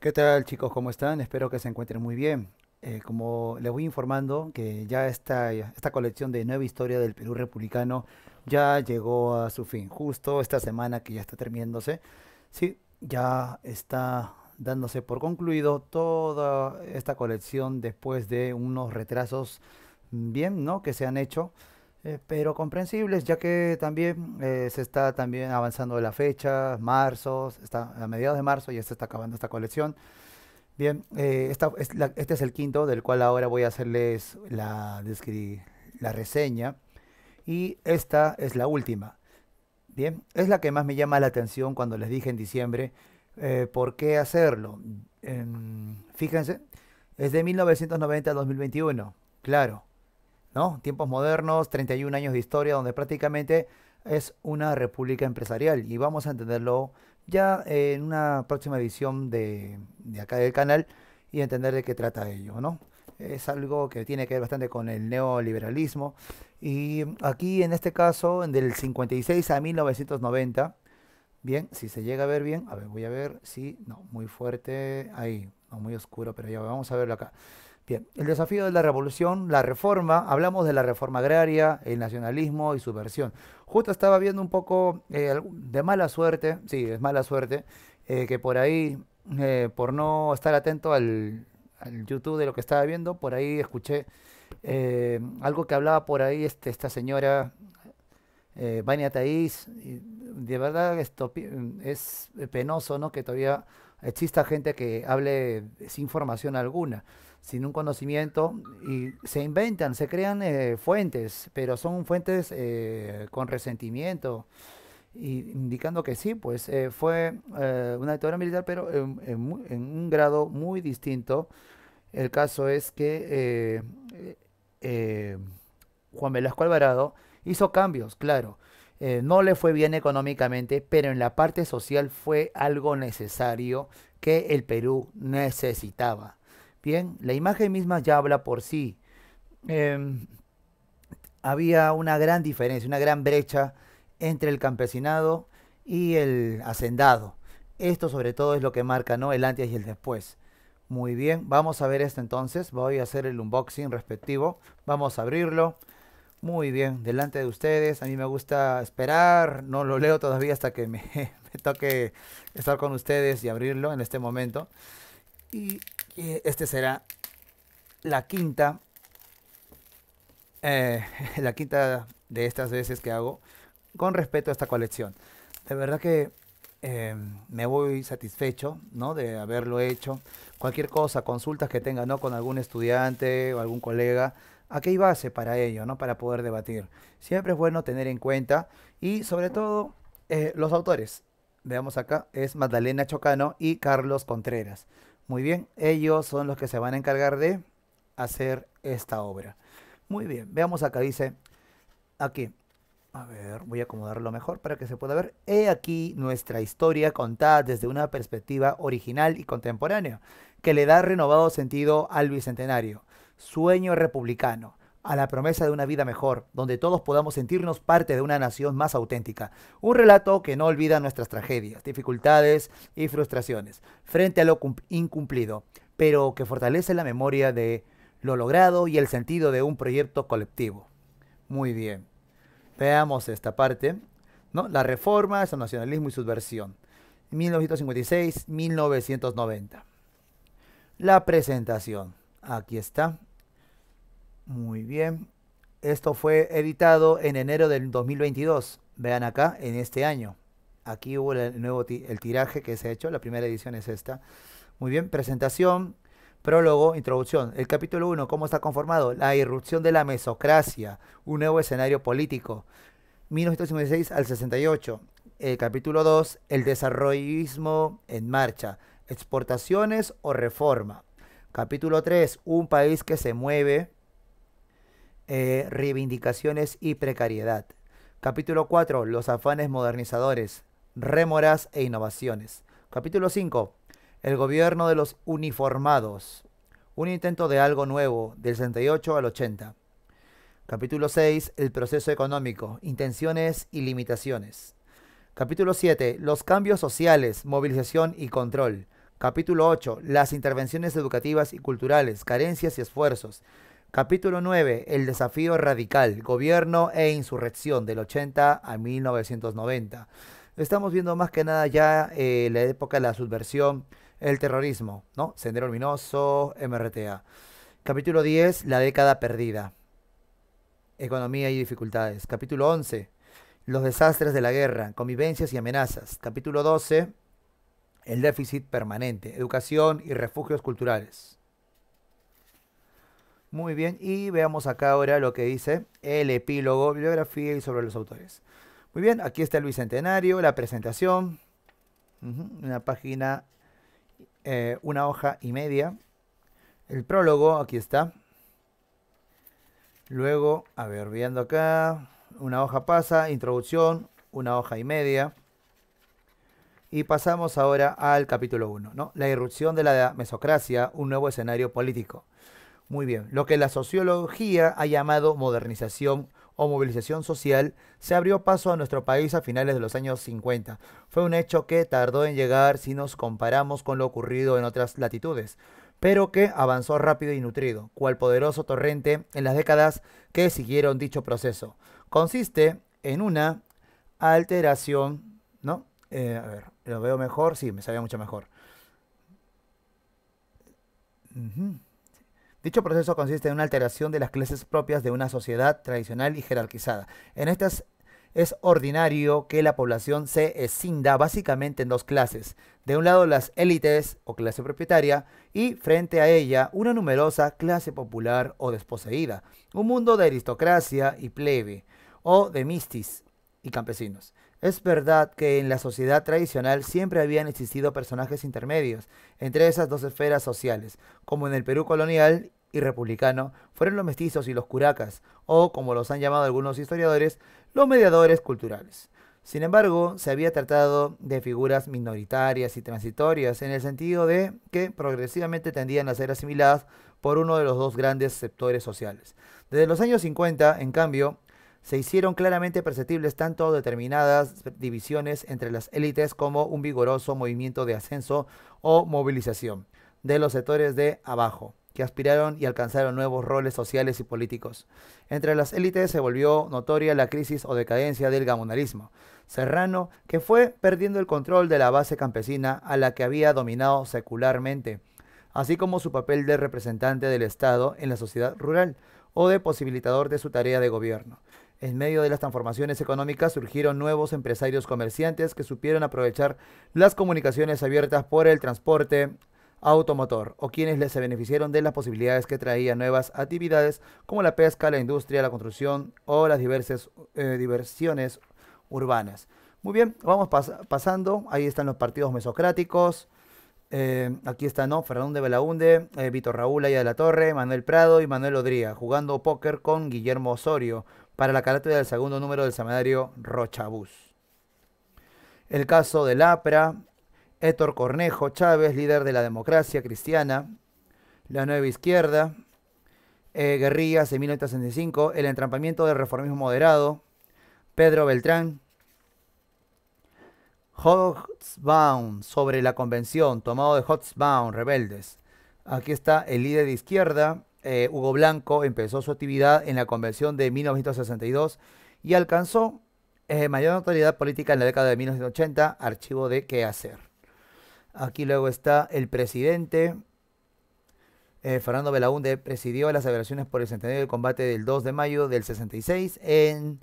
¿Qué tal chicos? ¿Cómo están? Espero que se encuentren muy bien. Eh, como les voy informando, que ya esta, esta colección de nueva historia del Perú republicano ya llegó a su fin. Justo esta semana que ya está terminándose, sí, ya está dándose por concluido toda esta colección después de unos retrasos bien, ¿no? Que se han hecho. Eh, pero comprensibles, ya que también eh, se está también avanzando la fecha, marzo, está a mediados de marzo ya se está acabando esta colección. Bien, eh, este es el quinto, del cual ahora voy a hacerles la, la reseña. Y esta es la última. Bien, es la que más me llama la atención cuando les dije en diciembre por qué hacerlo. fíjense, es de 1990 a 2021, claro Tiempos modernos, 31 años de historia, donde prácticamente es una república empresarial. Y vamos a entenderlo ya en una próxima edición de, acá del canal y entender de qué trata ello, ¿no? Es algo que tiene que ver bastante con el neoliberalismo. Y aquí, en este caso, del 56 a 1990, bien, si se llega a ver bien, a ver, voy a ver si, sí, no, muy fuerte, ahí, no, muy oscuro, pero ya vamos a verlo acá el desafío de la revolución, la reforma, hablamos de la reforma agraria, el nacionalismo y su versión. Justo estaba viendo un poco eh, de mala suerte, sí, es mala suerte, eh, que por ahí, eh, por no estar atento al, YouTube de lo que estaba viendo, por ahí escuché algo que hablaba por ahí este, esta señora Vania Taís. De verdad esto es penoso, ¿no? Que todavía exista gente que hable sin formación alguna sin un conocimiento y se inventan, se crean eh, fuentes, pero son fuentes eh, con resentimiento, y indicando que sí, pues eh, fue una dictadura militar, pero en, un grado muy distinto. El caso es que Juan Velasco Alvarado hizo cambios, claro. no le fue bien económicamente, pero en la parte social fue algo necesario que el Perú necesitaba Bien, la imagen misma ya habla por sí. Em, había una gran diferencia, una gran brecha entre el campesinado y el hacendado. Esto sobre todo es lo que marca ¿no? el antes y el después. Muy bien, vamos a ver esto entonces. Voy a hacer el unboxing respectivo. Vamos a abrirlo. Muy bien, delante de ustedes. A mí me gusta esperar. No lo leo todavía hasta que me toque estar con ustedes y abrirlo en este momento. Y y este será la quinta. Eh, la quinta de estas veces que hago con respecto a esta colección. De verdad que eh, me voy satisfecho de haberlo hecho. Cualquier cosa, consultas que tenga ¿no? con algún estudiante o algún colega, aquí hay base para ello, ¿no? para poder debatir. Siempre es bueno tener en cuenta y sobre todo eh, los autores. Veamos acá, es Magdalena Chocano y Carlos Contreras. Muy bien, ellos son los que se van a encargar de hacer esta obra. Muy bien, veamos acá, dice, aquí, a ver, voy a acomodarlo mejor para que se pueda ver. He aquí nuestra historia contada desde una perspectiva original y contemporánea, que le da renovado sentido al Bicentenario. Sueño republicano a la promesa de una vida mejor, donde todos podamos sentirnos parte de una nación más auténtica. Un relato que no olvida nuestras tragedias, dificultades y frustraciones frente a lo incumplido, pero que fortalece la memoria de lo logrado y el sentido de un proyecto colectivo. Muy bien. Veamos esta parte. ¿no? La reforma, el nacionalismo y subversión. 1956-1990. La presentación. Aquí está. Muy bien. Esto fue editado en enero del 2022. Vean acá, en este año. Aquí hubo el nuevo el tiraje que se ha hecho. La primera edición es esta. Muy bien, presentación, prólogo, introducción. El capítulo 1, ¿cómo está conformado? La irrupción de la mesocracia, un nuevo escenario político. 1956 al 68. El capítulo 2, el desarrollismo en marcha, exportaciones o reforma. Capítulo 3, un país que se mueve eh, reivindicaciones y precariedad. Capítulo 4, los afanes modernizadores, rémoras e innovaciones. Capítulo 5, el gobierno de los uniformados, un intento de algo nuevo, del 68 al 80. Capítulo 6, el proceso económico, intenciones y limitaciones. Capítulo 7, los cambios sociales, movilización y control. Capítulo 8, las intervenciones educativas y culturales, carencias y esfuerzos. Capítulo 9. El desafío radical. Gobierno e insurrección del 80 a 1990. Estamos viendo más que nada ya eh, la época de la subversión, el terrorismo, ¿no? Sendero Luminoso, MRTA. Capítulo 10. La década perdida. Economía y dificultades. Capítulo 11. Los desastres de la guerra, convivencias y amenazas. Capítulo 12. El déficit permanente. Educación y refugios culturales. Muy bien, y veamos acá ahora lo que dice el epílogo, bibliografía y sobre los autores. Muy bien, aquí está el bicentenario, la presentación, una página, eh, una hoja y media. El prólogo, aquí está. Luego, a ver, viendo acá, una hoja pasa, introducción, una hoja y media. Y pasamos ahora al capítulo 1, ¿no? La irrupción de la mesocracia, un nuevo escenario político. Muy bien, lo que la sociología ha llamado modernización o movilización social se abrió paso a nuestro país a finales de los años 50. Fue un hecho que tardó en llegar si nos comparamos con lo ocurrido en otras latitudes, pero que avanzó rápido y nutrido, cual poderoso torrente en las décadas que siguieron dicho proceso. Consiste en una alteración, ¿no? Eh, a ver, lo veo mejor, sí, me sabía mucho mejor. Dicho proceso consiste en una alteración de las clases propias de una sociedad tradicional y jerarquizada. En estas es ordinario que la población se escinda básicamente en dos clases. De un lado las élites o clase propietaria y frente a ella una numerosa clase popular o desposeída, un mundo de aristocracia y plebe o de mistis y campesinos. Es verdad que en la sociedad tradicional siempre habían existido personajes intermedios entre esas dos esferas sociales, como en el Perú colonial y republicano fueron los mestizos y los curacas, o como los han llamado algunos historiadores, los mediadores culturales. Sin embargo, se había tratado de figuras minoritarias y transitorias, en el sentido de que progresivamente tendían a ser asimiladas por uno de los dos grandes sectores sociales. Desde los años 50, en cambio, se hicieron claramente perceptibles tanto determinadas divisiones entre las élites como un vigoroso movimiento de ascenso o movilización de los sectores de abajo, que aspiraron y alcanzaron nuevos roles sociales y políticos. Entre las élites se volvió notoria la crisis o decadencia del gamonalismo serrano, que fue perdiendo el control de la base campesina a la que había dominado secularmente, así como su papel de representante del Estado en la sociedad rural o de posibilitador de su tarea de gobierno. En medio de las transformaciones económicas surgieron nuevos empresarios comerciantes que supieron aprovechar las comunicaciones abiertas por el transporte automotor o quienes les se beneficiaron de las posibilidades que traían nuevas actividades como la pesca, la industria, la construcción o las diversas eh, diversiones urbanas. Muy bien, vamos pasando. Ahí están los partidos mesocráticos. Eh, aquí están ¿no? Fernando de Belaunde, eh, vitor Raúl Ayala de la Torre, Manuel Prado y Manuel Odría, jugando póker con Guillermo Osorio para la carácter del segundo número del semanario Rochabús. El caso de Lapra, Héctor Cornejo Chávez, líder de la democracia cristiana, la nueva izquierda, eh, guerrillas en 1965, el entrampamiento del reformismo moderado, Pedro Beltrán, Hotzbaum, sobre la convención, tomado de Hotzbaum, rebeldes. Aquí está el líder de izquierda, eh, Hugo Blanco empezó su actividad en la Convención de 1962 y alcanzó eh, mayor notoriedad política en la década de 1980, archivo de qué hacer. Aquí luego está el presidente. Eh, Fernando Belaunde presidió las celebraciones por el centenario del combate del 2 de mayo del 66 en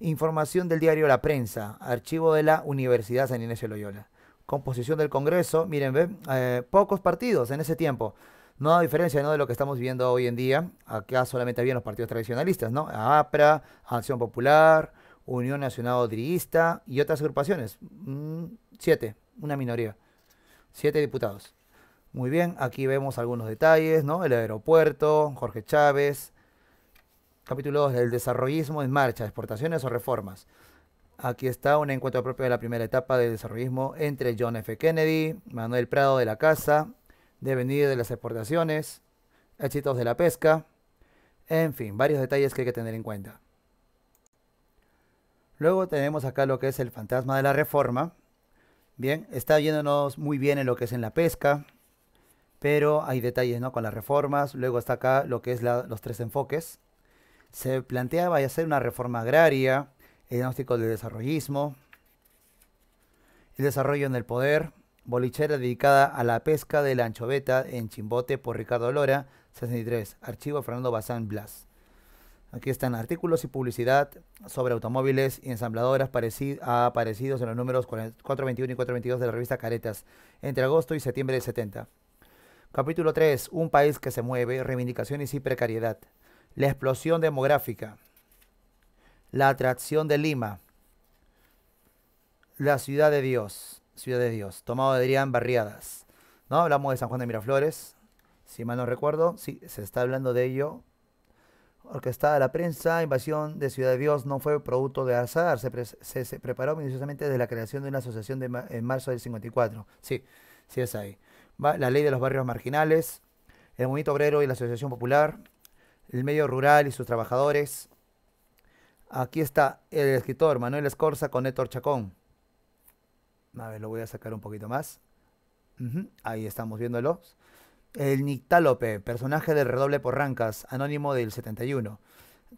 información del diario La Prensa, archivo de la Universidad San Inés de Loyola. Composición del Congreso, miren, ve, pocos partidos en ese tiempo. No a diferencia de lo que estamos viendo hoy en día, acá solamente había los partidos tradicionalistas, ¿no? APRA, Acción Popular, Unión Nacional Odriguista y otras agrupaciones. Mm, siete, una minoría. Siete diputados. Muy bien, aquí vemos algunos detalles, ¿no? El aeropuerto, Jorge Chávez. Capítulo 2, el desarrollismo en marcha, exportaciones o reformas. Aquí está un encuentro propio de la primera etapa del desarrollismo entre John F. Kennedy, Manuel Prado de la Casa, devenir de las exportaciones, éxitos de la pesca, en fin, varios detalles que hay que tener en cuenta. Luego tenemos acá lo que es el fantasma de la reforma. Bien, está yéndonos muy bien en lo que es en la pesca, pero hay detalles ¿no? con las reformas. Luego está acá lo que es los tres enfoques. Se planteaba hacer una reforma agraria, el diagnóstico del desarrollismo, el desarrollo en el poder, bolichera dedicada a la pesca de la anchoveta en Chimbote por Ricardo Lora, 63, archivo Fernando Bazán Blas. Aquí están artículos y publicidad sobre automóviles y ensambladoras aparecidos en los números 421 y 422 de la revista Caretas entre agosto y septiembre del 70. Capítulo 3. Un país que se mueve, reivindicaciones y precariedad. La explosión demográfica. La atracción de Lima. La ciudad de Dios. Ciudad de Dios, tomado de Adrián Barriadas. ¿No? Hablamos de San Juan de Miraflores, si mal no recuerdo, sí, se está hablando de ello. Orquestada la prensa, invasión de Ciudad de Dios no fue producto de azar, se, preparó minuciosamente desde la creación de una asociación en marzo del 54. Sí, sí es ahí. la ley de los barrios marginales, el movimiento obrero y la asociación popular, el medio rural y sus trabajadores. Aquí está el escritor Manuel Escorza con Héctor Chacón. A ver, lo voy a sacar un poquito más. Ahí estamos viéndolos. El Nictálope, personaje del redoble Porrancas, anónimo del 71.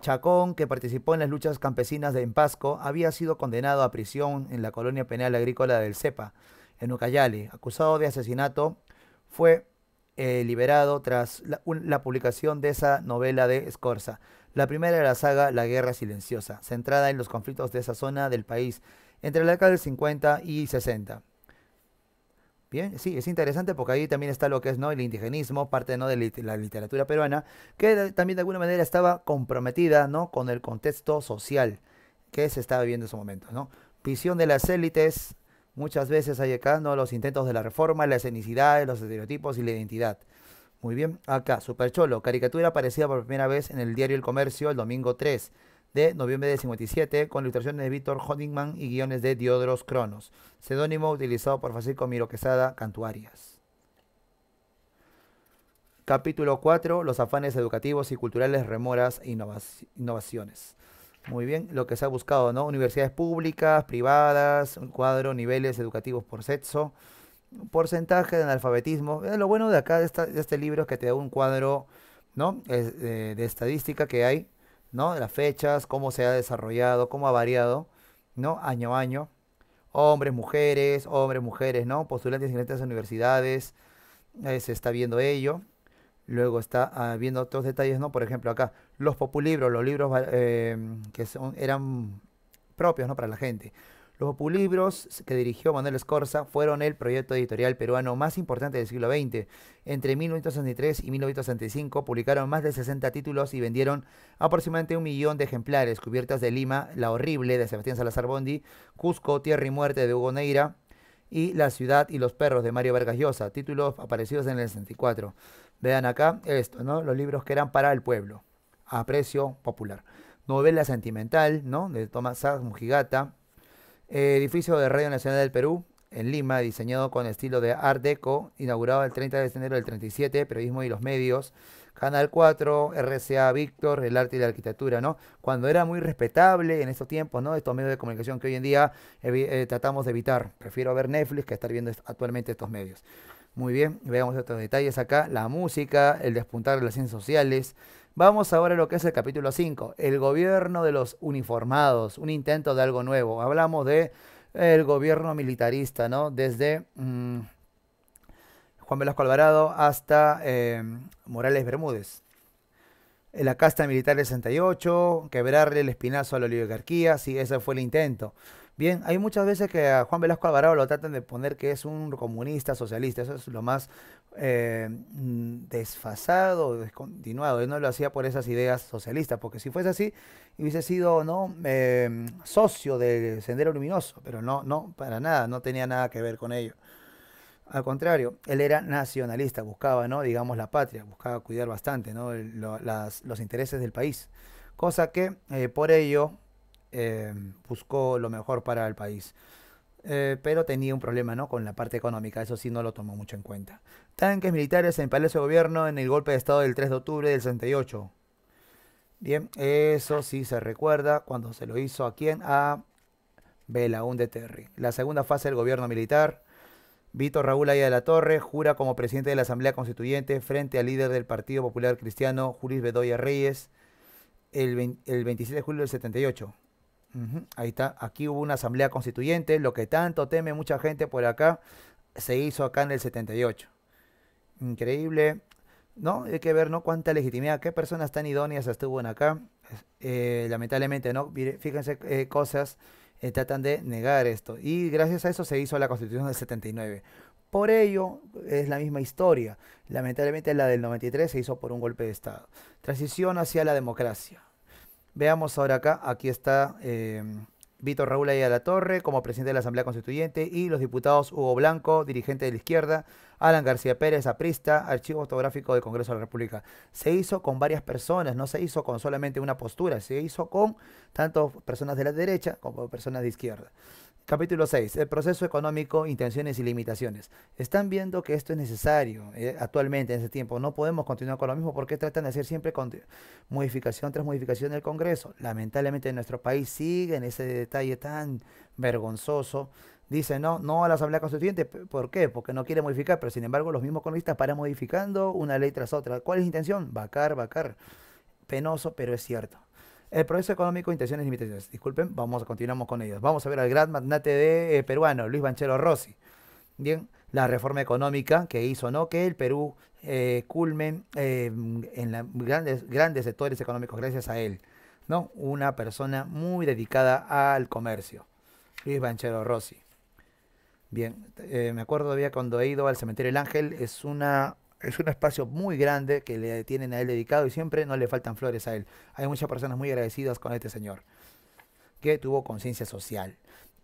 Chacón, que participó en las luchas campesinas de Empasco, había sido condenado a prisión en la colonia penal agrícola del CEPA, en Ucayali. Acusado de asesinato, fue eh, liberado tras la, publicación de esa novela de Escorza, la primera de la saga La Guerra Silenciosa, centrada en los conflictos de esa zona del país entre la década del 50 y 60. Bien, sí, es interesante porque ahí también está lo que es ¿no? el indigenismo, parte ¿no? de la literatura peruana, que también de alguna manera estaba comprometida ¿no? con el contexto social que se estaba viviendo en su momento. ¿no? Visión de las élites, muchas veces hay acá ¿no? los intentos de la reforma, la escenicidad, los estereotipos y la identidad. Muy bien, acá, Supercholo, caricatura aparecida por primera vez en el diario El Comercio el domingo 3 de noviembre de 57, con ilustraciones de Víctor Honigman y guiones de Diodros Cronos, seudónimo utilizado por Francisco Miro Quesada Cantuarias. Capítulo 4. Los afanes educativos y culturales, remoras e innovaciones. Muy bien, lo que se ha buscado, ¿no? Universidades públicas, privadas, un cuadro, niveles educativos por sexo, porcentaje de analfabetismo. Eh, lo bueno de acá, de, este libro, es que te da un cuadro, ¿no? Eh, de estadística que hay ¿no? Las fechas, cómo se ha desarrollado, cómo ha variado, ¿no? Año a año. Hombres, mujeres, hombres, mujeres, ¿no? Postulantes en diferentes universidades, eh, se está viendo ello. Luego está ah, viendo otros detalles, ¿no? Por ejemplo, acá, los populibros, los libros eh, que son, eran propios, ¿no? Para la gente. Los opulibros que dirigió Manuel Escorza fueron el proyecto editorial peruano más importante del siglo XX. Entre 1963 y 1965 publicaron más de 60 títulos y vendieron aproximadamente un millón de ejemplares. Cubiertas de Lima, La Horrible de Sebastián Salazar Bondi, Cusco, Tierra y Muerte de Hugo Neira y La Ciudad y los Perros de Mario Vargas Llosa, títulos aparecidos en el 64. Vean acá esto, ¿no? Los libros que eran para el pueblo, a precio popular. Novela sentimental, ¿no? De Tomás Sáenz Mujigata edificio de Radio Nacional del Perú, en Lima, diseñado con estilo de Art Deco, inaugurado el 30 de enero del 37, Periodismo y los Medios, Canal 4, RCA Víctor, El Arte y la Arquitectura, ¿no? Cuando era muy respetable en estos tiempos, ¿no? Estos medios de comunicación que hoy en día eh, tratamos de evitar. Prefiero ver Netflix que estar viendo actualmente estos medios. Muy bien, veamos otros detalles acá. La música, el despuntar de las ciencias sociales, Vamos ahora a lo que es el capítulo 5, el gobierno de los uniformados, un intento de algo nuevo. Hablamos de eh, el gobierno militarista, ¿no? Desde mm, Juan Velasco Alvarado hasta eh, Morales Bermúdez. La casta militar del 68, quebrarle el espinazo a la oligarquía, sí, ese fue el intento. Bien, hay muchas veces que a Juan Velasco Alvarado lo tratan de poner que es un comunista, socialista, eso es lo más eh, mm, desfasado, descontinuado. Él no lo hacía por esas ideas socialistas, porque si fuese así, hubiese sido ¿no? Em, socio del Sendero Luminoso, pero no, no, para nada, no tenía nada que ver con ello. Al contrario, él era nacionalista, buscaba, ¿no? digamos, la patria, buscaba cuidar bastante ¿no? los intereses del país, cosa que eh, por ello em, buscó lo mejor para el país. Eh, pero tenía un problema ¿no? con la parte económica, eso sí no lo tomó mucho en cuenta. Tanques militares en Palacio de Gobierno en el golpe de Estado del 3 de octubre del 68. Bien, eso sí se recuerda cuando se lo hizo a quién? A Belaúnde Terry. La segunda fase del gobierno militar. Víctor Raúl Ayala de la Torre jura como presidente de la Asamblea Constituyente frente al líder del Partido Popular Cristiano, Julis Bedoya Reyes, el, el 27 de julio del 78. Ahí está. Aquí hubo una asamblea constituyente. Lo que tanto teme mucha gente por acá se hizo acá en el 78. Increíble. ¿No? Hay que ver, ¿no? Cuánta legitimidad, qué personas tan idóneas estuvo en acá. Eh, lamentablemente, ¿no? Fíjense eh, cosas, eh, tratan de negar esto. Y gracias a eso se hizo la constitución del 79. Por ello, es la misma historia. Lamentablemente, la del 93 se hizo por un golpe de Estado. Transición hacia la democracia. Veamos ahora acá, aquí está eh, Víctor Raúl Ayala Torre como presidente de la Asamblea Constituyente y los diputados Hugo Blanco, dirigente de la izquierda, Alan García Pérez, aprista, archivo fotográfico del Congreso de la República. Se hizo con varias personas, no se hizo con solamente una postura, se hizo con tanto personas de la derecha como personas de izquierda. Capítulo 6. El proceso económico, intenciones y limitaciones. Están viendo que esto es necesario eh, actualmente en ese tiempo. No podemos continuar con lo mismo porque tratan de hacer siempre con modificación tras modificación del Congreso. Lamentablemente en nuestro país sigue en ese detalle tan vergonzoso. Dice no, no a la Asamblea Constituyente. ¿Por qué? Porque no quiere modificar, pero sin embargo los mismos economistas paran modificando una ley tras otra. ¿Cuál es la intención? Vacar, vacar. Penoso, pero es cierto. El proceso económico, intenciones y limitaciones. Disculpen, vamos a continuamos con ellos. Vamos a ver al gran magnate de, eh, peruano, Luis Banchero Rossi. Bien, la reforma económica que hizo, ¿no? Que el Perú eh, culmen eh, en grandes, grandes sectores económicos gracias a él, ¿no? Una persona muy dedicada al comercio. Luis Banchero Rossi. Bien, me acuerdo todavía cuando he ido al cementerio El Ángel, es una es un espacio muy grande que le tienen a él dedicado y siempre no le faltan flores a él. Hay muchas personas muy agradecidas con este señor, que tuvo conciencia social.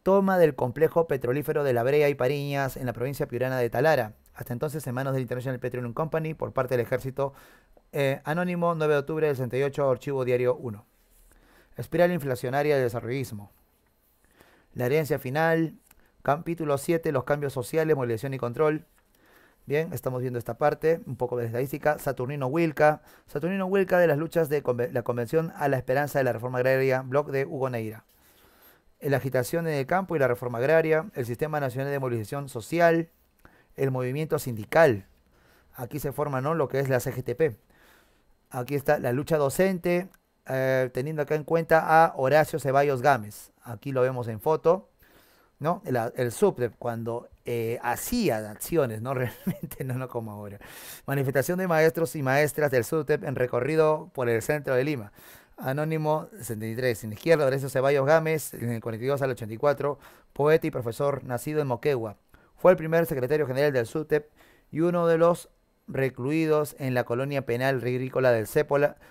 Toma del complejo petrolífero de La Brea y Pariñas en la provincia piurana de Talara, hasta entonces en manos del International Petroleum Company por parte del ejército eh, anónimo 9 de octubre del 68, archivo diario 1. Espiral inflacionaria del desarrollismo. La herencia final, capítulo 7, los cambios sociales, movilización y control. Bien, estamos viendo esta parte, un poco de estadística. Saturnino Wilca. Saturnino Wilca de las luchas de la Convención a la Esperanza de la Reforma Agraria, blog de Hugo Neira. La agitación en el campo y la reforma agraria, el Sistema Nacional de Movilización Social, el movimiento sindical. Aquí se forma ¿no? lo que es la CGTP. Aquí está la lucha docente, eh, teniendo acá en cuenta a Horacio Ceballos Gámez. Aquí lo vemos en foto. ¿no? el, SUPREP, cuando eh, hacía acciones, ¿no? Realmente no, no como ahora. Manifestación de maestros y maestras del SUTEP en recorrido por el centro de Lima. Anónimo 73, en izquierda, Horacio Ceballos Gámez, en el 42 al 84, poeta y profesor, nacido en Moquegua. Fue el primer secretario general del SUTEP y uno de los recluidos en la colonia penal rigrícola del,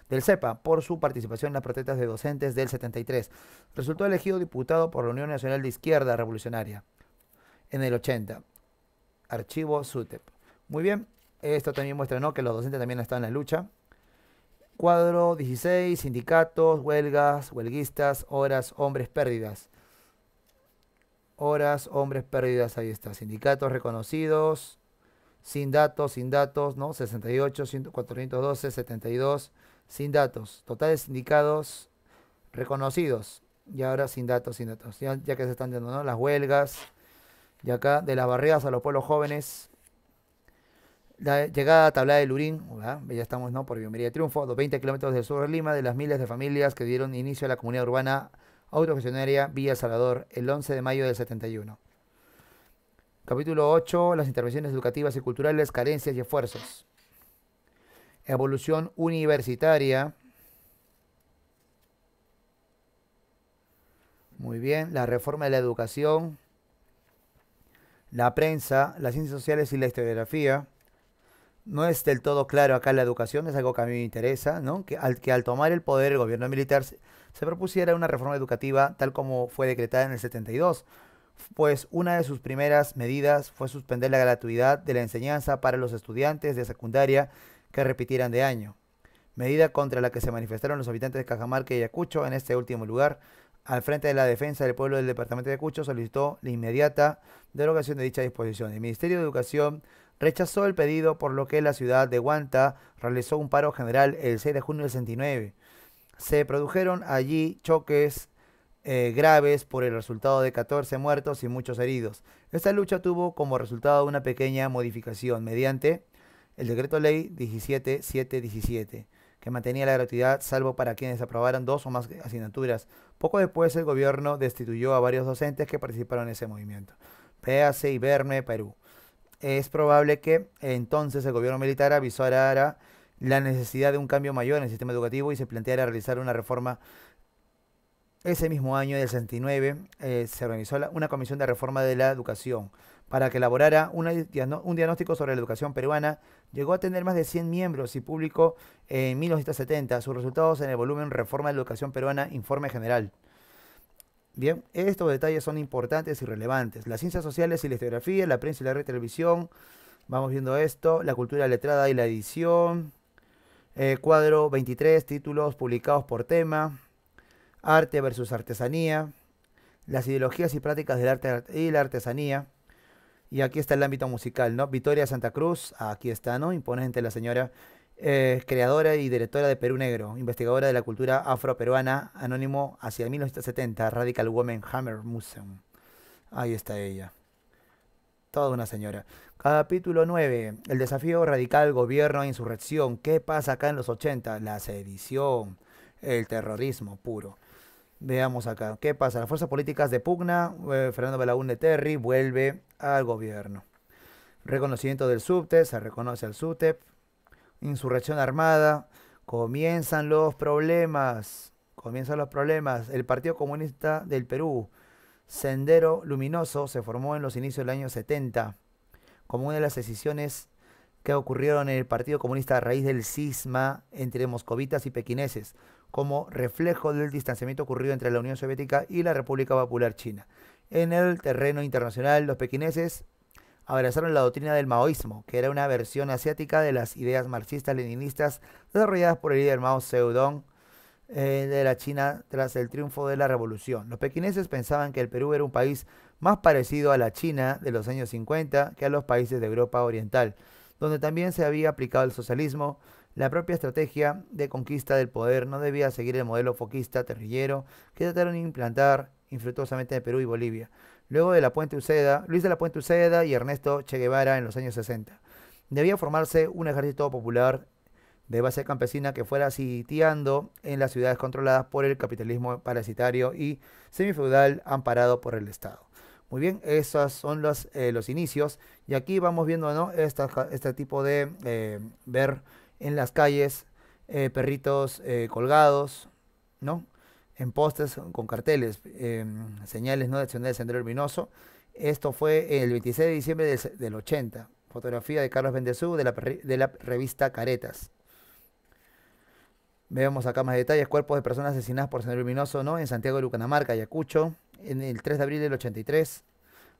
del CEPA por su participación en las protestas de docentes del 73. Resultó elegido diputado por la Unión Nacional de Izquierda Revolucionaria en el 80. Archivo SUTEP. Muy bien, esto también muestra ¿no? que los docentes también están en la lucha. Cuadro 16, sindicatos, huelgas, huelguistas, horas, hombres, pérdidas. Horas, hombres, pérdidas, ahí está. Sindicatos reconocidos, sin datos, sin datos, ¿no? 68, 412, 72, sin datos. Totales sindicados reconocidos. Y ahora sin datos, sin datos. Ya, ya que se están dando, ¿no? Las huelgas, de acá, de las barreras a los pueblos jóvenes. La llegada a Tablada de Lurín, ya estamos ¿no? por Bienvenida de Triunfo, 20 kilómetros del sur de Lima, de las miles de familias que dieron inicio a la comunidad urbana autogestionaria Villa Salvador el 11 de mayo del 71. Capítulo 8. Las intervenciones educativas y culturales, carencias y esfuerzos. Evolución universitaria. Muy bien. La reforma de la educación la prensa, las ciencias sociales y la historiografía. No es del todo claro acá la educación, es algo que a mí me interesa, ¿no? Que al, que al tomar el poder el gobierno militar se, se propusiera una reforma educativa tal como fue decretada en el 72, pues una de sus primeras medidas fue suspender la gratuidad de la enseñanza para los estudiantes de secundaria que repitieran de año, medida contra la que se manifestaron los habitantes de Cajamarca y Ayacucho en este último lugar, al frente de la defensa del pueblo del departamento de Cucho solicitó la inmediata derogación de dicha disposición. El Ministerio de Educación rechazó el pedido, por lo que la ciudad de Guanta realizó un paro general el 6 de junio del 69. Se produjeron allí choques eh, graves por el resultado de 14 muertos y muchos heridos. Esta lucha tuvo como resultado una pequeña modificación mediante el decreto ley 17717 que mantenía la gratuidad salvo para quienes aprobaran dos o más asignaturas. Poco después el gobierno destituyó a varios docentes que participaron en ese movimiento. PAC y Perú. Es probable que entonces el gobierno militar avisara la necesidad de un cambio mayor en el sistema educativo y se planteara realizar una reforma. Ese mismo año del 69 eh, se organizó una comisión de reforma de la educación para que elaborara un diagnóstico sobre la educación peruana. Llegó a tener más de 100 miembros y publicó en 1970 sus resultados en el volumen Reforma de la Educación Peruana, Informe General. Bien, estos detalles son importantes y relevantes. Las ciencias sociales y la historiografía, la prensa y la red televisión, vamos viendo esto, la cultura letrada y la edición, eh, cuadro 23, títulos publicados por tema, arte versus artesanía, las ideologías y prácticas del arte y la artesanía, y aquí está el ámbito musical, ¿no? Victoria Santa Cruz, aquí está, ¿no? Imponente la señora, eh, creadora y directora de Perú Negro, investigadora de la cultura afroperuana, anónimo hacia 1970, Radical Woman Hammer Museum. Ahí está ella. Toda una señora. Capítulo 9. El desafío radical, gobierno e insurrección. ¿Qué pasa acá en los 80? La sedición, el terrorismo puro. Veamos acá, ¿qué pasa? Las fuerzas políticas de pugna, Fernando eh, Fernando Belaúnde Terry vuelve al gobierno. Reconocimiento del subte, se reconoce al SUTEP. Insurrección armada, comienzan los problemas, comienzan los problemas. El Partido Comunista del Perú, Sendero Luminoso, se formó en los inicios del año 70 como una de las decisiones que ocurrieron en el Partido Comunista a raíz del cisma entre moscovitas y pequineses, como reflejo del distanciamiento ocurrido entre la Unión Soviética y la República Popular China. En el terreno internacional, los pequineses abrazaron la doctrina del maoísmo, que era una versión asiática de las ideas marxistas-leninistas desarrolladas por el líder Mao Zedong eh, de la China tras el triunfo de la revolución. Los pequineses pensaban que el Perú era un país más parecido a la China de los años 50 que a los países de Europa Oriental, donde también se había aplicado el socialismo, la propia estrategia de conquista del poder no debía seguir el modelo foquista terrillero que trataron de implantar infructuosamente en Perú y Bolivia, luego de la Puente Uceda, Luis de la Puente Uceda y Ernesto Che Guevara en los años 60. Debía formarse un ejército popular de base campesina que fuera sitiando en las ciudades controladas por el capitalismo parasitario y semifeudal amparado por el Estado. Muy bien, esos son los, eh, los inicios y aquí vamos viendo ¿no? este, este tipo de eh, ver en las calles eh, perritos eh, colgados, ¿no? En postes con carteles, em, señales no de acción del sendero luminoso. Esto fue el 26 de diciembre del, 80. Fotografía de Carlos Bendezú de la, revista Caretas. Veamos acá más detalles. Cuerpos de personas asesinadas por sendero luminoso, ¿no? En Santiago de Lucanamarca, Ayacucho, en el 3 de abril del 83.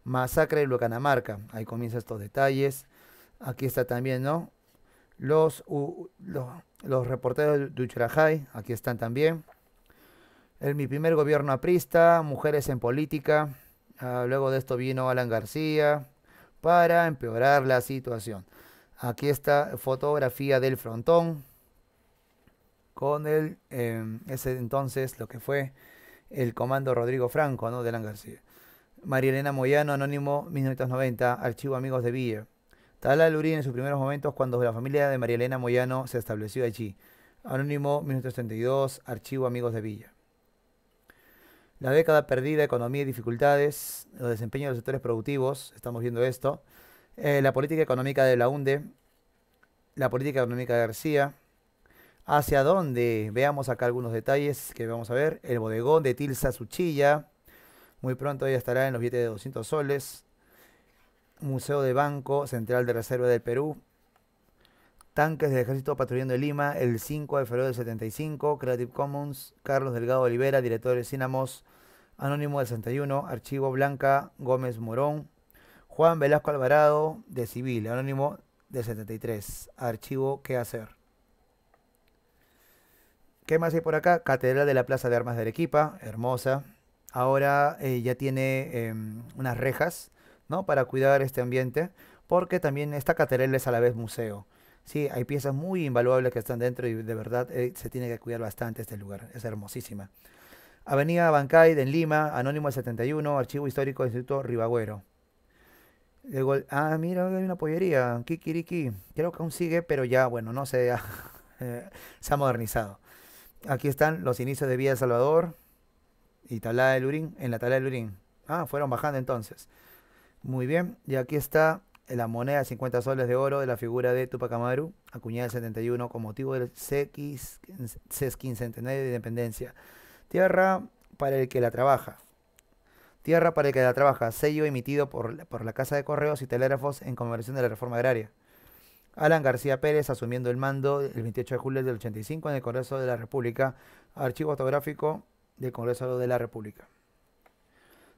Masacre de Lucanamarca. Ahí comienzan estos detalles. Aquí está también, ¿no? Los, los, reporteros de Uchurajay, aquí están también. mi primer gobierno aprista, mujeres en política. Ah, luego de esto vino Alan García para empeorar la situación. Aquí está fotografía del frontón con el, em, ese entonces lo que fue el comando Rodrigo Franco, ¿no? De Alan García. María Elena Moyano, Anónimo, 1990, Archivo Amigos de Villa. Tala Lurín en sus primeros momentos cuando la familia de María Elena Moyano se estableció allí. Anónimo, 1932, Archivo Amigos de Villa. La década perdida, economía y dificultades, los desempeños de los sectores productivos, estamos viendo esto. Eh, la política económica de la UNDE, la política económica de García. ¿Hacia dónde? Veamos acá algunos detalles que vamos a ver. El bodegón de Tilsa Suchilla. Muy pronto ella estará en los billetes de 200 soles. Museo de Banco Central de Reserva del Perú, tanques del ejército patrullando de Lima, el 5 de febrero del 75, Creative Commons, Carlos Delgado Olivera, director de Cinamos, Anónimo del 61, Archivo Blanca Gómez Morón, Juan Velasco Alvarado, de Civil, Anónimo del 73, Archivo ¿Qué hacer? ¿Qué más hay por acá? Catedral de la Plaza de Armas de Arequipa, hermosa. Ahora eh, ya tiene em, unas rejas para cuidar este ambiente, porque también esta catedral es a la vez museo. Sí, hay piezas muy invaluables que están dentro y de verdad eh, se tiene que cuidar bastante este lugar. Es hermosísima. Avenida Bancay, en Lima, Anónimo 71, Archivo Histórico del Instituto Ribagüero. ah, mira, hay una pollería, Kikiriki. Creo que aún sigue, pero ya, bueno, no sé, eh, se ha modernizado. Aquí están los inicios de Vía de Salvador y Talá de Lurín en la Talada de Lurín. Ah, fueron bajando entonces. Muy bien, y aquí está la moneda de 50 soles de oro de la figura de Tupac Amaru, acuñada en 71 con motivo del centenario de independencia. Tierra para el que la trabaja. Tierra para el que la trabaja, sello emitido por, la Casa de Correos y Telégrafos en conmemoración de la reforma agraria. Alan García Pérez asumiendo el mando el 28 de julio del 85 en el Congreso de la República, archivo fotográfico del Congreso de la República.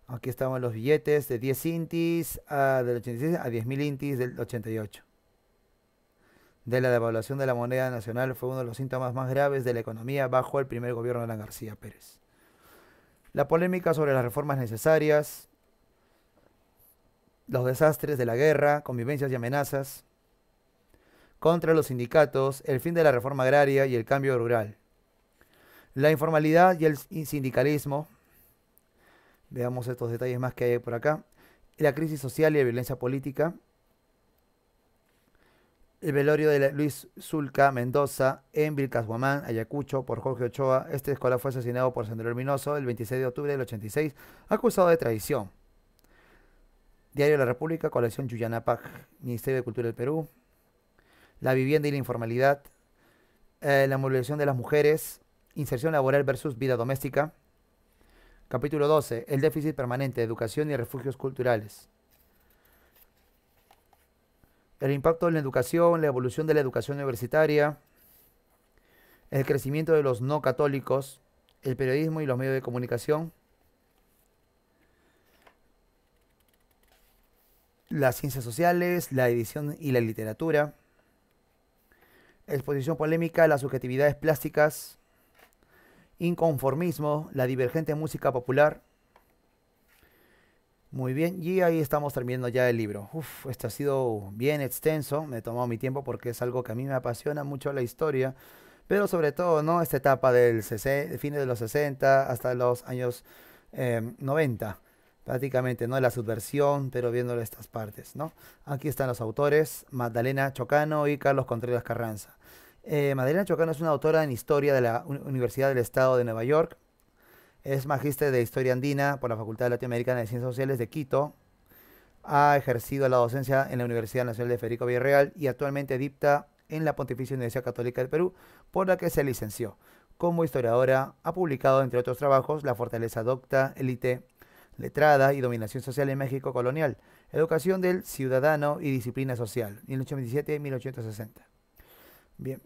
Aquí estamos los billetes de 10 intis ah, a, del 86 a 10.000 intis del 88. De la devaluación de la moneda nacional fue uno de los síntomas más graves de la economía bajo el primer gobierno de la García Pérez. La polémica sobre las reformas necesarias, los desastres de la guerra, convivencias y amenazas, contra los sindicatos, el fin de la reforma agraria y el cambio rural, la informalidad y el sindicalismo, Veamos estos detalles más que hay por acá. La crisis social y la violencia política. El velorio de Luis Zulca Mendoza en Vilcashuamán, Ayacucho, por Jorge Ochoa. Este escolar fue asesinado por Sandro Herminoso el 26 de octubre del 86, acusado de traición. Diario de la República, colección Yuyanapac, Ministerio de Cultura del Perú. La vivienda y la informalidad. Eh, la movilización de las mujeres. Inserción laboral versus vida doméstica. Capítulo 12. El déficit permanente, de educación y refugios culturales. El impacto en la educación, la evolución de la educación universitaria, el crecimiento de los no católicos, el periodismo y los medios de comunicación, las ciencias sociales, la edición y la literatura, exposición polémica, las subjetividades plásticas, inconformismo, la divergente música popular. Muy bien, y ahí estamos terminando ya el libro. Uf, esto ha sido bien extenso, me he tomado mi tiempo porque es algo que a mí me apasiona mucho la historia, pero sobre todo, ¿no? Esta etapa del fin de los 60 hasta los años 90, eh, prácticamente, ¿no? La subversión, pero viéndole estas partes, ¿no? Aquí están los autores, Magdalena Chocano y Carlos Contreras Carranza. Eh, Madalena Chocano es una autora en historia de la Universidad del Estado de Nueva York. Es magíster de historia andina por la Facultad Latinoamericana de Ciencias Sociales de Quito. Ha ejercido la docencia en la Universidad Nacional de Federico Villarreal y actualmente dicta en la Pontificia Universidad Católica del Perú, por la que se licenció. Como historiadora, ha publicado, entre otros trabajos, La fortaleza docta, élite letrada y dominación social en México colonial, Educación del ciudadano y disciplina social, 1827-1860. Bien,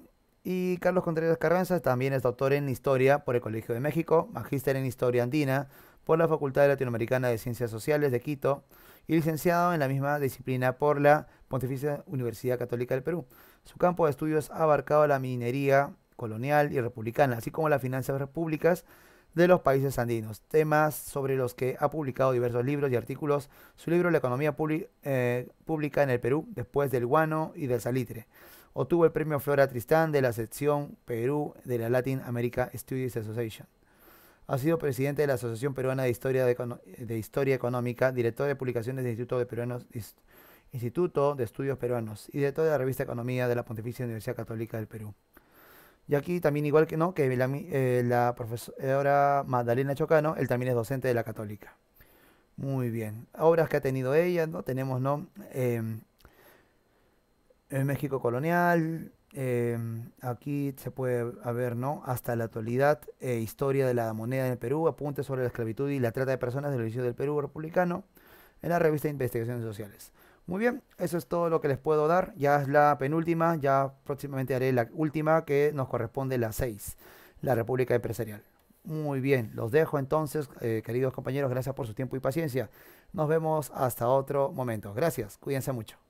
y Carlos Contreras Carranza, también es doctor en Historia por el Colegio de México, magíster en Historia Andina por la Facultad Latinoamericana de Ciencias Sociales de Quito y licenciado en la misma disciplina por la Pontificia Universidad Católica del Perú. Su campo de estudios ha abarcado la minería colonial y republicana, así como las finanzas repúblicas de los países andinos, temas sobre los que ha publicado diversos libros y artículos. Su libro La economía eh, pública en el Perú, después del guano y del salitre. Obtuvo el premio Flora Tristán de la sección Perú de la Latin America Studies Association. Ha sido presidente de la Asociación Peruana de Historia, de, Historia Económica, director de publicaciones del Instituto de, Peruanos, de Estudios Peruanos y director de la revista Economía de la Pontificia Universidad Católica del Perú. Y aquí también, igual que no, que la, eh, profesora Magdalena Chocano, él también es docente de la Católica. Muy bien. Obras que ha tenido ella, ¿no? Tenemos, ¿no? Eh, en México colonial, em, aquí se puede ver, ¿no? Hasta la actualidad, eh, historia de la moneda en el Perú, apuntes sobre la esclavitud y la trata de personas del inicio del Perú republicano, en la revista de Investigaciones Sociales. Muy bien, eso es todo lo que les puedo dar. Ya es la penúltima, ya próximamente haré la última que nos corresponde la 6, la República Empresarial. Muy bien, los dejo entonces, eh, queridos compañeros, gracias por su tiempo y paciencia. Nos vemos hasta otro momento. Gracias, cuídense mucho.